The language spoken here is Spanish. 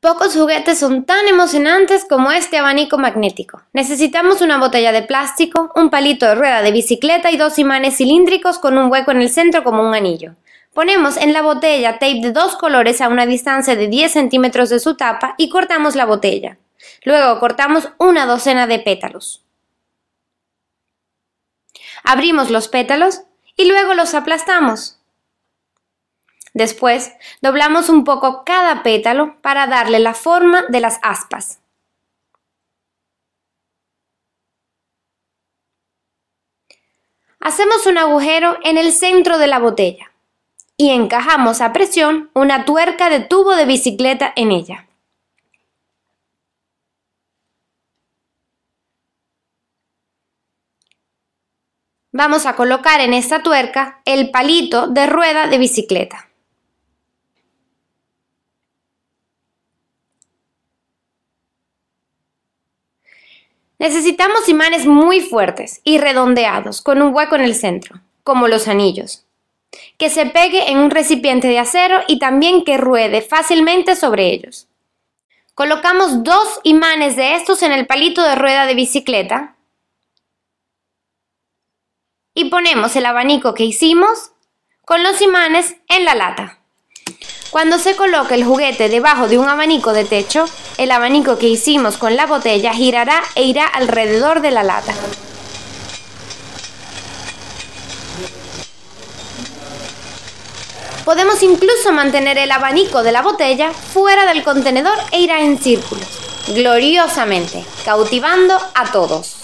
Pocos juguetes son tan emocionantes como este abanico magnético. Necesitamos una botella de plástico, un palito de rueda de bicicleta y dos imanes cilíndricos con un hueco en el centro como un anillo. Ponemos en la botella tape de dos colores a una distancia de 10 centímetros de su tapa y cortamos la botella. Luego cortamos una docena de pétalos. Abrimos los pétalos y luego los aplastamos. Después, doblamos un poco cada pétalo para darle la forma de las aspas. Hacemos un agujero en el centro de la botella y encajamos a presión una tuerca de tubo de bicicleta en ella. Vamos a colocar en esta tuerca el palito de rueda de bicicleta. Necesitamos imanes muy fuertes y redondeados, con un hueco en el centro, como los anillos, que se pegue en un recipiente de acero y también que ruede fácilmente sobre ellos. Colocamos dos imanes de estos en el palito de rueda de bicicleta y ponemos el abanico que hicimos con los imanes en la lata. Cuando se coloca el juguete debajo de un abanico de techo, el abanico que hicimos con la botella girará e irá alrededor de la lata. Podemos incluso mantener el abanico de la botella fuera del contenedor e irá en círculos, gloriosamente, cautivando a todos.